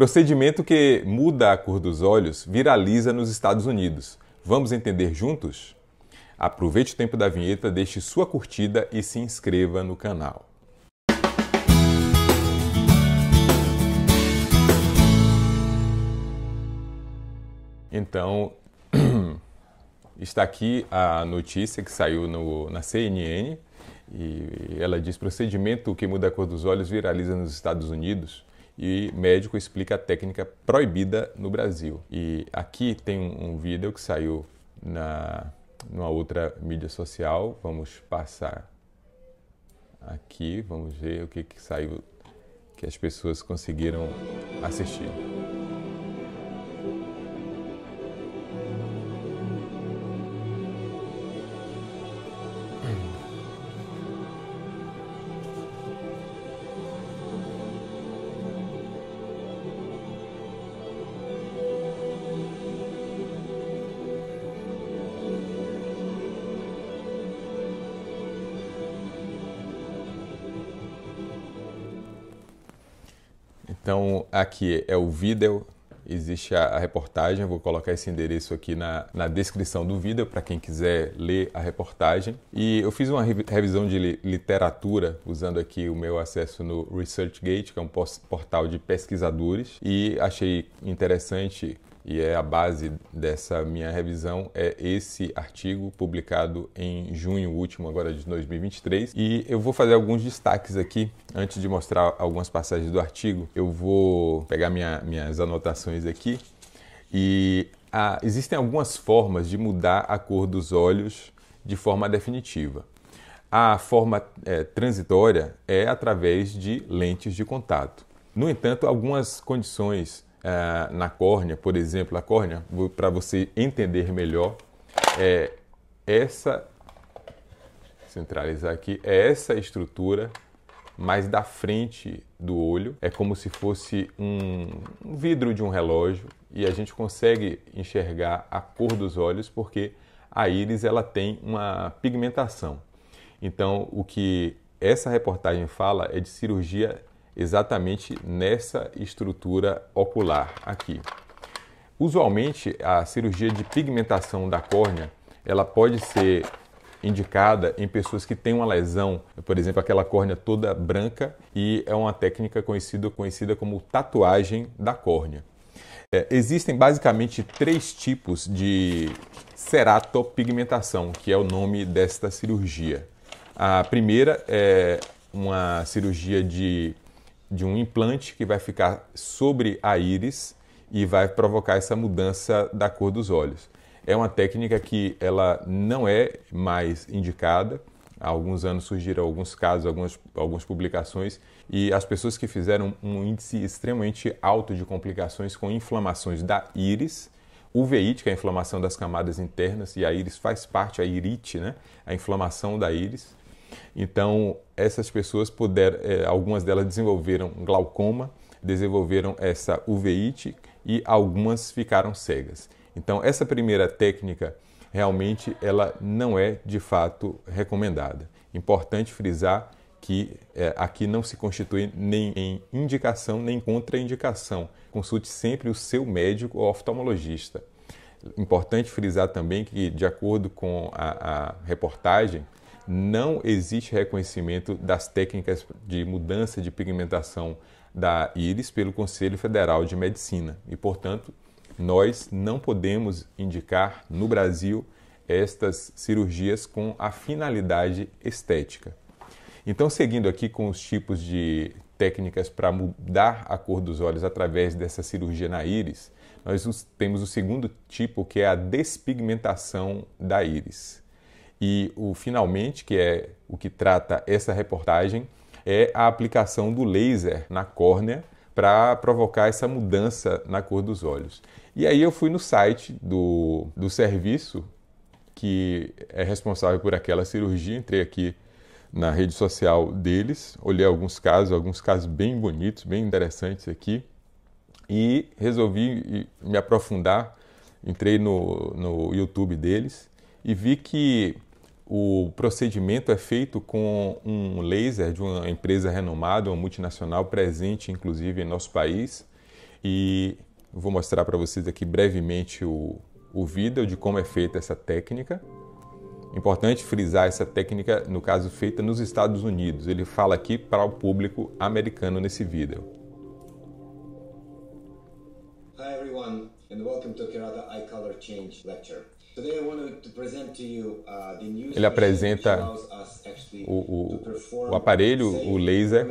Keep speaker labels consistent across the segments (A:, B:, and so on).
A: Procedimento que muda a cor dos olhos viraliza nos Estados Unidos. Vamos entender juntos? Aproveite o tempo da vinheta, deixe sua curtida e se inscreva no canal. Então, está aqui a notícia que saiu no, na CNN e ela diz: procedimento que muda a cor dos olhos viraliza nos Estados Unidos e médico explica a técnica proibida no Brasil. E aqui tem um, um vídeo que saiu na numa outra mídia social. Vamos passar aqui, vamos ver o que, que saiu que as pessoas conseguiram assistir. Então, aqui é o vídeo, existe a, a, reportagem, vou colocar esse endereço aqui na, na descrição do vídeo para quem quiser ler a reportagem. E eu fiz uma revisão de li, literatura usando aqui o meu acesso no ResearchGate, que é um portal de pesquisadores, e achei interessante e é a base dessa minha revisão é esse artigo publicado em junho último agora de 2023 e eu vou fazer alguns destaques aqui antes de mostrar algumas passagens do artigo. Eu vou pegar minha, minhas anotações aqui e ah, existem algumas formas de mudar a cor dos olhos de forma definitiva. A forma é, transitória é através de lentes de contato. No entanto, algumas condições uh, na córnea, por exemplo, a córnea, para você entender melhor, é essa, centralizar aqui, é essa estrutura mais da frente do olho, é como se fosse um, um vidro de um relógio e a gente consegue enxergar a cor dos olhos porque a íris ela tem uma pigmentação. Então, o que essa reportagem fala é de cirurgia exatamente nessa estrutura ocular aqui. Usualmente, a cirurgia de pigmentação da córnea, ela pode ser indicada em pessoas que têm uma lesão, por exemplo, aquela córnea toda branca e é uma técnica conhecida, conhecida como tatuagem da córnea. É, existem basicamente três tipos de ceratopigmentação, que é o nome desta cirurgia. A primeira é uma cirurgia de de um implante que vai ficar sobre a íris e vai provocar essa mudança da cor dos olhos. É uma técnica que ela não é mais indicada. Há alguns anos surgiram alguns casos, algumas, algumas publicações, e as pessoas que fizeram um índice extremamente alto de complicações com inflamações da íris, uveíte, que é a inflamação das camadas internas, e a íris faz parte, a irite, né? a inflamação da íris, então, essas pessoas puderam, é, eh, algumas delas desenvolveram glaucoma, desenvolveram essa uveíte e algumas ficaram cegas. Então, essa primeira técnica realmente ela não é de fato recomendada. Importante frisar que é, aqui não se constitui nem em indicação nem contraindicação. Consulte sempre o seu médico ou oftalmologista. Importante frisar também que, de acordo com a, a reportagem, não existe reconhecimento das técnicas de mudança de pigmentação da íris pelo Conselho Federal de Medicina e, portanto, nós não podemos indicar no Brasil estas cirurgias com a finalidade estética. Então, seguindo aqui com os tipos de técnicas para mudar a cor dos olhos através dessa cirurgia na íris, nós temos o segundo tipo que é a despigmentação da íris. E o finalmente, que é o que trata essa reportagem, é a aplicação do laser na córnea para provocar essa mudança na cor dos olhos. E aí eu fui no site do, do serviço que é responsável por aquela cirurgia, entrei aqui na rede social deles, olhei alguns casos, alguns casos bem bonitos, bem interessantes aqui, e resolvi me aprofundar. Entrei no, no YouTube deles e vi que o procedimento é feito com um laser de uma empresa renomada, uma multinacional presente inclusive em nosso país. E vou mostrar para vocês aqui brevemente o, o vídeo de como é feita essa técnica. Importante frisar essa técnica, no caso, feita nos Estados Unidos. Ele fala aqui para o público americano nesse vídeo.
B: Hi everyone and welcome to Kerala Eye Color Change Lecture. Today I want to ele apresenta o, o, o, aparelho, o laser.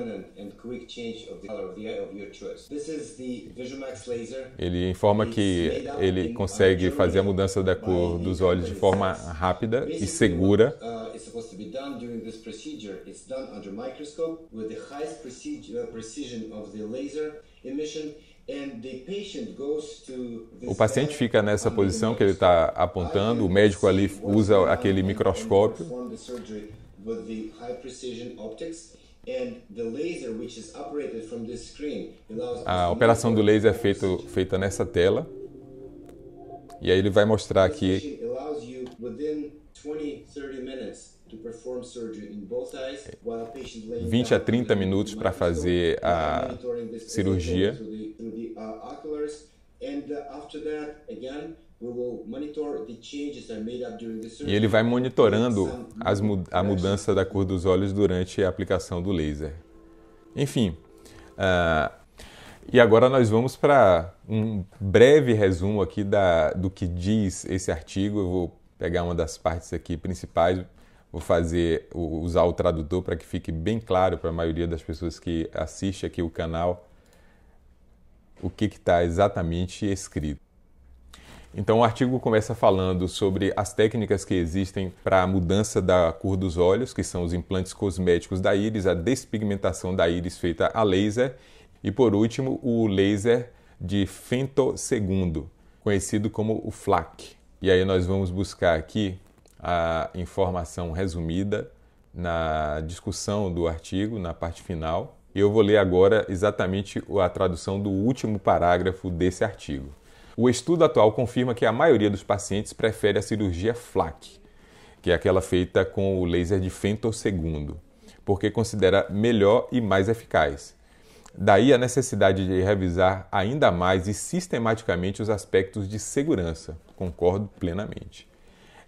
B: Ele informa que ele consegue fazer a mudança da cor dos olhos de forma rápida e segura. laser emission o paciente fica nessa posição
A: que ele está apontando, o médico ali usa aquele microscópio. A operação do laser é feito, feita nessa tela. E aí ele vai mostrar aqui.
B: To perform surgery in both eyes, while 20 a 30 minutos para fazer a cirurgia. Uh, oculars. And uh, after that, again, e ele vai monitorando mu
A: a mudança da cor dos olhos durante a aplicação do laser. Enfim, uh, e agora nós vamos para um breve resumo aqui da, do que diz esse artigo. Eu vou pegar uma das partes aqui principais, vou fazer usar o tradutor para que fique bem claro para a maioria das pessoas que assiste aqui o canal o que está exatamente escrito. Então, o artigo começa falando sobre as técnicas que existem para a mudança da cor dos olhos, que são os implantes cosméticos da íris, a despigmentação da íris feita a laser, e por último, o laser de femtosegundo, conhecido como o FLAC. E aí nós vamos buscar aqui a informação resumida na discussão do artigo, na parte final. Eu vou ler agora exatamente a tradução do último parágrafo desse artigo. O estudo atual confirma que a maioria dos pacientes prefere a cirurgia FLAC, que é aquela feita com o laser de femtosegundo, porque considera melhor e mais eficaz. Daí a necessidade de revisar ainda mais e sistematicamente os aspectos de segurança. Concordo plenamente.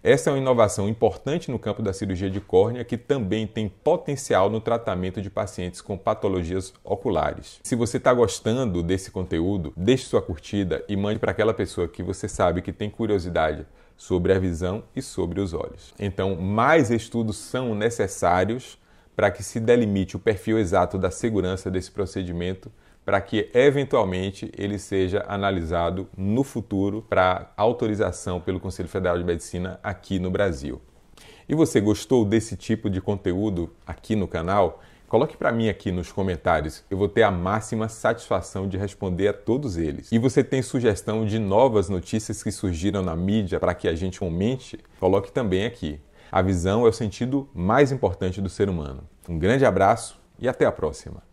A: Essa é uma inovação importante no campo da cirurgia de córnea que também tem potencial no tratamento de pacientes com patologias oculares. Se você está gostando desse conteúdo, deixe sua curtida e mande para aquela pessoa que você sabe que tem curiosidade sobre a visão e sobre os olhos. Então, mais estudos são necessários para que se delimite o perfil exato da segurança desse procedimento para que eventualmente ele seja analisado no futuro para autorização pelo Conselho Federal de Medicina aqui no Brasil. E você gostou desse tipo de conteúdo aqui no canal? Coloque para mim aqui nos comentários, eu vou ter a máxima satisfação de responder a todos eles. E você tem sugestão de novas notícias que surgiram na mídia para que a gente comente? Coloque também aqui. A visão é o sentido mais importante do ser humano. Um grande abraço
B: e até a próxima.